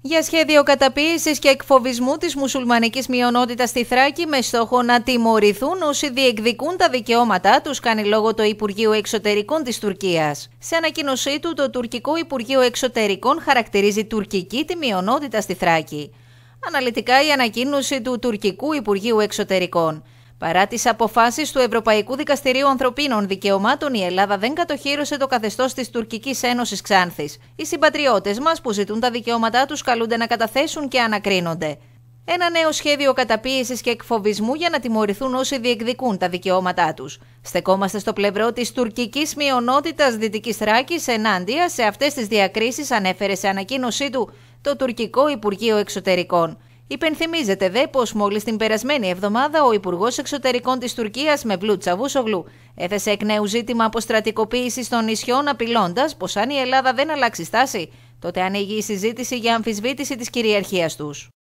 για σχέδιο καταποίηση και εκφοβισμού της μουσουλμανικής μειονότητας στη Θράκη με στόχο να τιμωρηθούν όσοι διεκδικούν τα δικαιώματά τους, κάνει λόγο το Υπουργείο Εξωτερικών της Τουρκίας. Σε ανακοίνωσή του, το τουρκικό Υπουργείο Εξωτερικών χαρακτηρίζει τουρκική τη μειονότητα στη Θράκη. Αναλυτικά η ανακοίνωση του τουρκικού Υπουργείου Εξωτερικών. Παρά τις αποφάσεις του Ευρωπαϊκού Δικαστηρίου Ανθρωπίνων Δικαιωμάτων, η Ελλάδα δεν κατοχύρωσε το καθεστώς της Τουρκικής Ένωσης Ξάνθης. Οι συμπατριώτες μας που ζητούν τα δικαιώματά τους καλούνται να καταθέσουν και ανακρίνονται. Ένα νέο σχέδιο καταπίεσης και εκφοβισμού για να τιμωρηθούν όσοι διεκδικούν τα δικαιώματά τους. Στεκόμαστε στο πλευρό της τουρκικής μειονότητας Δυτικής Θράκης ενάντια σε αυτές τις διακρίσεις, ανέφερε σε ανακοίνωσή του το τουρκικό Υπουργείο Εξωτερικών. Υπενθυμίζεται δε πως μόλις την περασμένη εβδομάδα ο Υπουργός Εξωτερικών της Τουρκίας Μευλού Τσαβούσογλου έθεσε εκ νέου ζήτημα αποστρατικοποίησης των νησιών, απειλώντας πως αν η Ελλάδα δεν αλλάξει στάση, τότε ανοίγει η συζήτηση για αμφισβήτηση της κυριαρχίας τους.